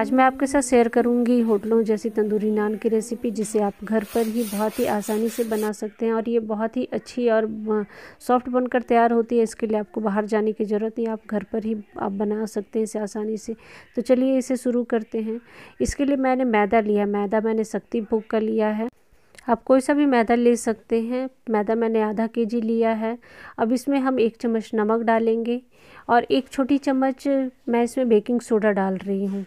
आज मैं आपके साथ शेयर करूंगी होटलों जैसी तंदूरी नान की रेसिपी जिसे आप घर पर ही बहुत ही आसानी से बना सकते हैं और ये बहुत ही अच्छी और सॉफ्ट बनकर तैयार होती है इसके लिए आपको बाहर जाने की ज़रूरत नहीं आप घर पर ही आप बना सकते हैं इसे आसानी से तो चलिए इसे शुरू करते हैं इसके लिए मैंने मैदा लिया मैदा मैंने शक्ति भूख का लिया है आप कोई सा भी मैदा ले सकते हैं मैदा मैंने आधा के जी लिया है अब इसमें हम एक चम्मच नमक डालेंगे और एक छोटी चम्मच मैं इसमें बेकिंग सोडा डाल रही हूँ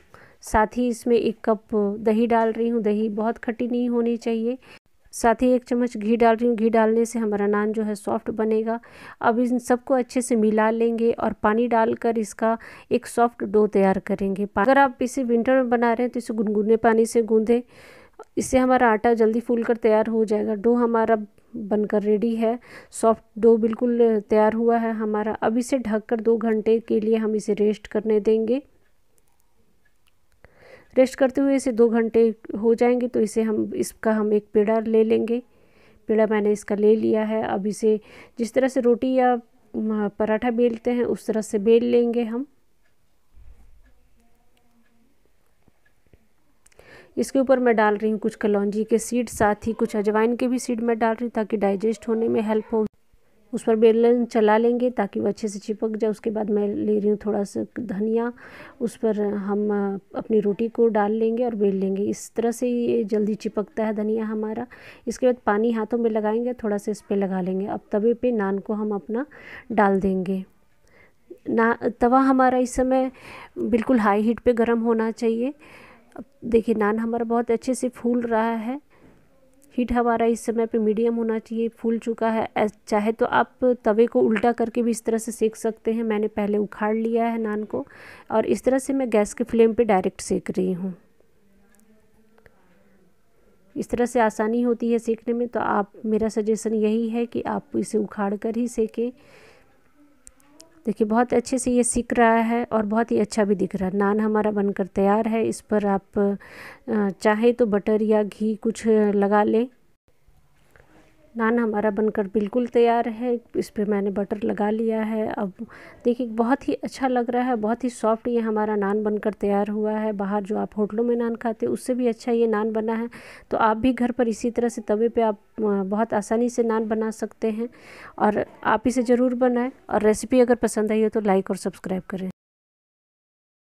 साथ ही इसमें एक कप दही डाल रही हूँ दही बहुत खट्टी नहीं होनी चाहिए साथ ही एक चम्मच घी डाल रही हूँ घी डालने से हमारा नान जो है सॉफ्ट बनेगा अब इन सबको अच्छे से मिला लेंगे और पानी डालकर इसका एक सॉफ्ट डो तैयार करेंगे अगर आप इसे विंटर में बना रहे हैं तो इसे गुनगुने पानी से गूंधें इससे हमारा आटा जल्दी फूल कर तैयार हो जाएगा डो हमारा बनकर रेडी है सॉफ्ट डो बिल्कुल तैयार हुआ है हमारा अब इसे ढककर दो घंटे के लिए हम इसे रेस्ट करने देंगे रेस्ट करते हुए इसे दो घंटे हो जाएंगे तो इसे हम इसका हम एक पेड़ा ले लेंगे पेड़ा मैंने इसका ले लिया है अब इसे जिस तरह से रोटी या पराठा बेलते हैं उस तरह से बेल लेंगे हम इसके ऊपर मैं डाल रही हूँ कुछ कलौजी के सीड साथ ही कुछ अजवाइन के भी सीड मैं डाल रही हूँ ताकि डाइजेस्ट होने में हेल्प हो उस पर बेलन चला लेंगे ताकि वो अच्छे से चिपक जाए उसके बाद मैं ले रही हूँ थोड़ा सा धनिया उस पर हम अपनी रोटी को डाल लेंगे और बेल लेंगे इस तरह से ये जल्दी चिपकता है धनिया हमारा इसके बाद पानी हाथों में लगाएंगे थोड़ा सा इस पर लगा लेंगे अब तवे पे नान को हम अपना डाल देंगे ना तवा हमारा इस समय बिल्कुल हाई हीट पे गर्म होना चाहिए अब देखिए नान हमारा बहुत अच्छे से फूल रहा है हीट हमारा इस समय पे मीडियम होना चाहिए फूल चुका है चाहे तो आप तवे को उल्टा करके भी इस तरह से सेक सकते हैं मैंने पहले उखाड़ लिया है नान को और इस तरह से मैं गैस के फ्लेम पे डायरेक्ट सेक रही हूँ इस तरह से आसानी होती है सेकने में तो आप मेरा सजेशन यही है कि आप इसे उखाड़ कर ही सेकें देखिए बहुत अच्छे से ये सीख रहा है और बहुत ही अच्छा भी दिख रहा है नान हमारा बनकर तैयार है इस पर आप चाहे तो बटर या घी कुछ लगा लें नान हमारा बनकर बिल्कुल तैयार है इस पर मैंने बटर लगा लिया है अब देखिए बहुत ही अच्छा लग रहा है बहुत ही सॉफ्ट ये हमारा नान बनकर तैयार हुआ है बाहर जो आप होटलों में नान खाते हैं उससे भी अच्छा ये नान बना है तो आप भी घर पर इसी तरह से तवे पे आप बहुत आसानी से नान बना सकते हैं और आप इसे ज़रूर बनाएँ और रेसिपी अगर पसंद आई हो तो लाइक और सब्सक्राइब करें